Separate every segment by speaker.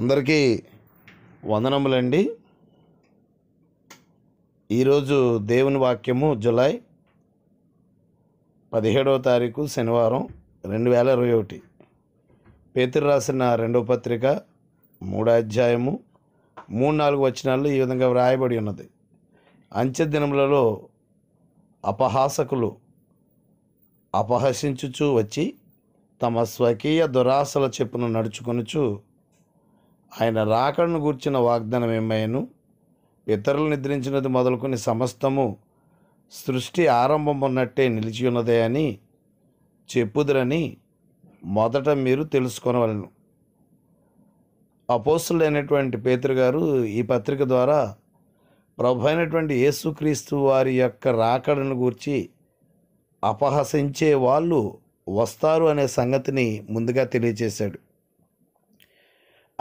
Speaker 1: అందరికీ వందనములండి ఈరోజు దేవుని వాక్యము జులై పదిహేడవ తారీఖు శనివారం రెండు వేల ఇరవై ఒకటి పేతురు రాసిన రెండవ పత్రిక మూడో అధ్యాయము మూడు నాలుగు వచనాల్లో ఈ విధంగా వ్రాయబడి ఉన్నది అంచె దినములలో అపహాసకులు అపహసించుచూ వచ్చి తమ స్వకీయ దురాశల చెప్పును నడుచుకొనుచు ఆయన రాకడను గూర్చిన వాగ్దానం ఏమైను ఇతరులు నిద్రించినది మొదలుకొని సమస్తము సృష్టి ఆరంభం ఉన్నట్టే నిలిచి ఉన్నదే అని చెప్పుదురని మొదట మీరు తెలుసుకొనవలను అపోస్తులైనటువంటి పేతురు గారు ఈ పత్రిక ద్వారా ప్రభు అయినటువంటి యేసుక్రీస్తు వారి యొక్క రాకడను గూర్చి అపహసించే వాళ్ళు వస్తారు అనే సంగతిని ముందుగా తెలియజేశాడు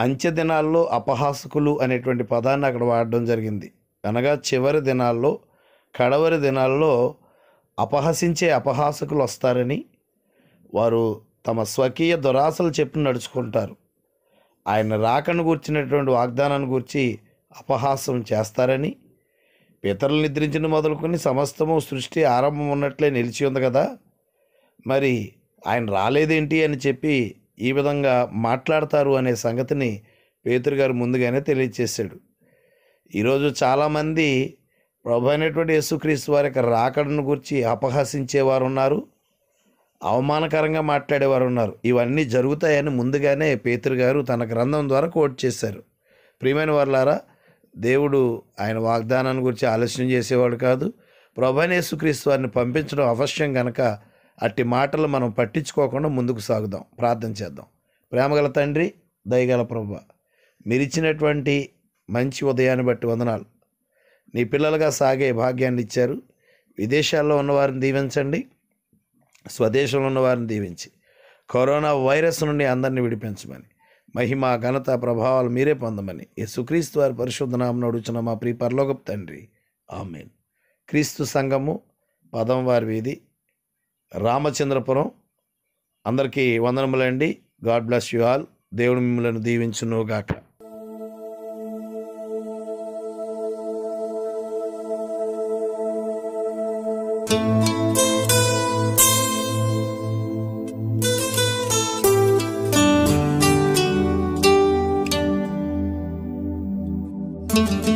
Speaker 1: అంచె దినాల్లో అపహాసకులు అనేటువంటి పదాన్ని అక్కడ వాడడం జరిగింది అనగా చివరి దినాల్లో కడవరి దినాల్లో అపహసించే అపహాసకులు వస్తారని వారు తమ స్వకీయ దురాశలు చెప్పి నడుచుకుంటారు ఆయన రాకను గూర్చినటువంటి వాగ్దానాన్ని గూర్చి అపహాసం చేస్తారని పితరులు నిద్రించిన మొదలుకొని సమస్తము సృష్టి ఆరంభం ఉన్నట్లే నిలిచి ఉంది కదా మరి ఆయన రాలేదేంటి అని చెప్పి ఈ విధంగా మాట్లాడతారు అనే సంగతిని పేతురుగారు ముందుగానే తెలియచేశాడు ఈరోజు చాలామంది ప్రభు అయినటువంటి యేసుక్రీస్తు వారి యొక్క రాకడను గురించి అపహాసించేవారు ఉన్నారు అవమానకరంగా మాట్లాడేవారు ఉన్నారు ఇవన్నీ జరుగుతాయని ముందుగానే పేతురు గారు తన గ్రంథం ద్వారా కోట్ చేశారు ప్రియమైన వర్లారా దేవుడు ఆయన వాగ్దానాన్ని గురించి ఆలస్యం చేసేవాడు కాదు ప్రభు యేసుక్రీస్తు వారిని పంపించడం అవశ్యం కనుక అట్టి మాటలు మనం పట్టించుకోకుండా ముందుకు సాగుదాం ప్రార్థన చేద్దాం ప్రేమగల తండ్రి దయగల ప్రభ మీరిచ్చినటువంటి మంచి ఉదయాన్ని బట్టి వందనాలు నీ పిల్లలుగా సాగే భాగ్యాన్ని ఇచ్చారు విదేశాల్లో ఉన్నవారిని దీవించండి స్వదేశంలో ఉన్నవారిని దీవించి కరోనా వైరస్ నుండి అందరినీ విడిపించమని మహిమ ఘనత ప్రభావాలు మీరే పొందమని సుక్రీస్తు వారి పరిశుద్ధ నడుచున్న మా ప్రియ పరలోకపు తండ్రి ఆమెన్ క్రీస్తు సంఘము పదం వారి వీధి రామచంద్రపురం అందరికీ వందనములండి గాడ్ బ్లెస్ యు ఆల్ దేవుడు మిమ్మల్ని దీవించునుగాక thank you